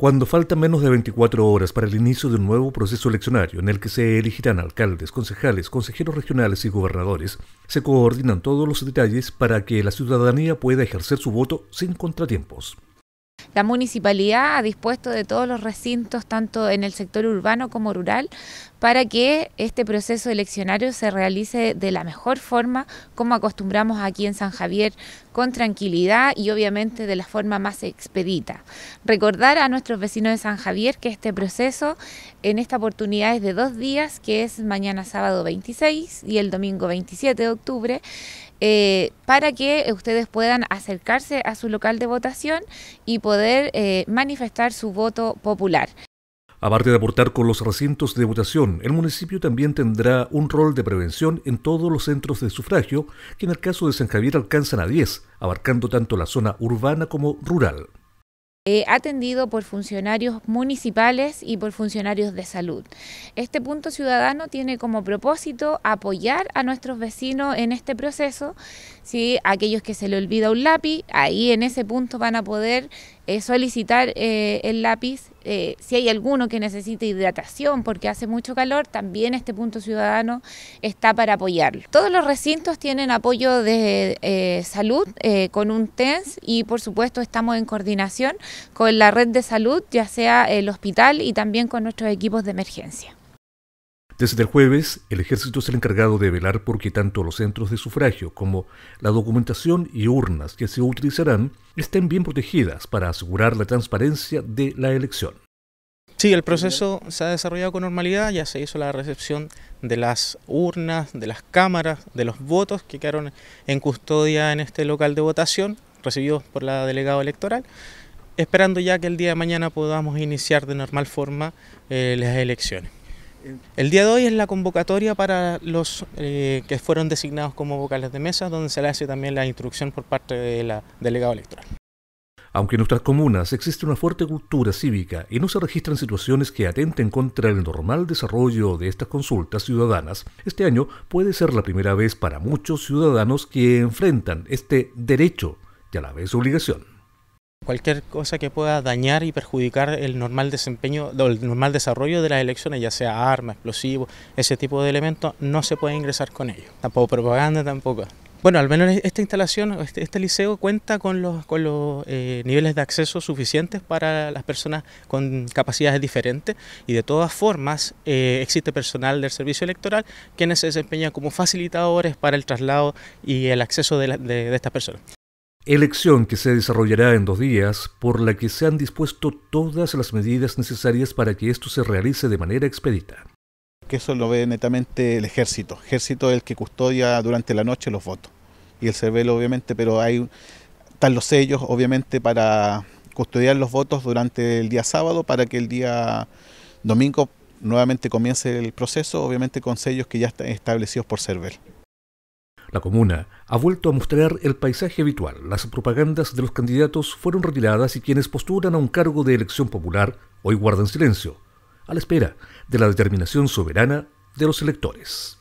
Cuando faltan menos de 24 horas para el inicio de un nuevo proceso eleccionario en el que se elegirán alcaldes, concejales, consejeros regionales y gobernadores, se coordinan todos los detalles para que la ciudadanía pueda ejercer su voto sin contratiempos. La municipalidad ha dispuesto de todos los recintos, tanto en el sector urbano como rural, para que este proceso eleccionario se realice de la mejor forma, como acostumbramos aquí en San Javier, con tranquilidad y obviamente de la forma más expedita. Recordar a nuestros vecinos de San Javier que este proceso en esta oportunidad es de dos días, que es mañana sábado 26 y el domingo 27 de octubre. Eh, para que ustedes puedan acercarse a su local de votación y poder eh, manifestar su voto popular. Aparte de aportar con los recintos de votación, el municipio también tendrá un rol de prevención en todos los centros de sufragio, que en el caso de San Javier alcanzan a 10, abarcando tanto la zona urbana como rural. Eh, atendido por funcionarios municipales y por funcionarios de salud. Este punto ciudadano tiene como propósito apoyar a nuestros vecinos en este proceso. Aquellos que se le olvida un lápiz, ahí en ese punto van a poder eh, solicitar eh, el lápiz. Eh, si hay alguno que necesite hidratación porque hace mucho calor, también este punto ciudadano está para apoyarlo. Todos los recintos tienen apoyo de salud con un TENS y por supuesto estamos en coordinación con la red de salud, ya sea el hospital y también con nuestros equipos de emergencia. Desde el jueves, el ejército es el encargado de velar porque tanto los centros de sufragio como la documentación y urnas que se utilizarán estén bien protegidas para asegurar la transparencia de la elección. Sí, el proceso se ha desarrollado con normalidad, ya se hizo la recepción de las urnas, de las cámaras, de los votos que quedaron en custodia en este local de votación, recibidos por la delegada electoral, esperando ya que el día de mañana podamos iniciar de normal forma eh, las elecciones. El día de hoy es la convocatoria para los eh, que fueron designados como vocales de mesa, donde se le hace también la instrucción por parte de la delegado electoral. Aunque en nuestras comunas existe una fuerte cultura cívica y no se registran situaciones que atenten contra el normal desarrollo de estas consultas ciudadanas, este año puede ser la primera vez para muchos ciudadanos que enfrentan este derecho y a la vez obligación. Cualquier cosa que pueda dañar y perjudicar el normal desempeño el normal desarrollo de las elecciones, ya sea armas, explosivos, ese tipo de elementos, no se puede ingresar con ellos. Tampoco propaganda, tampoco. Bueno, al menos esta instalación, este, este liceo cuenta con los, con los eh, niveles de acceso suficientes para las personas con capacidades diferentes y de todas formas eh, existe personal del servicio electoral quienes se desempeñan como facilitadores para el traslado y el acceso de estas personas. Elección que se desarrollará en dos días, por la que se han dispuesto todas las medidas necesarias para que esto se realice de manera expedita. Que eso lo ve netamente el ejército. ejército es el que custodia durante la noche los votos. Y el CERVEL obviamente, pero hay están los sellos obviamente para custodiar los votos durante el día sábado para que el día domingo nuevamente comience el proceso, obviamente con sellos que ya están establecidos por CERVEL. La comuna ha vuelto a mostrar el paisaje habitual. Las propagandas de los candidatos fueron retiradas y quienes postulan a un cargo de elección popular hoy guardan silencio, a la espera de la determinación soberana de los electores.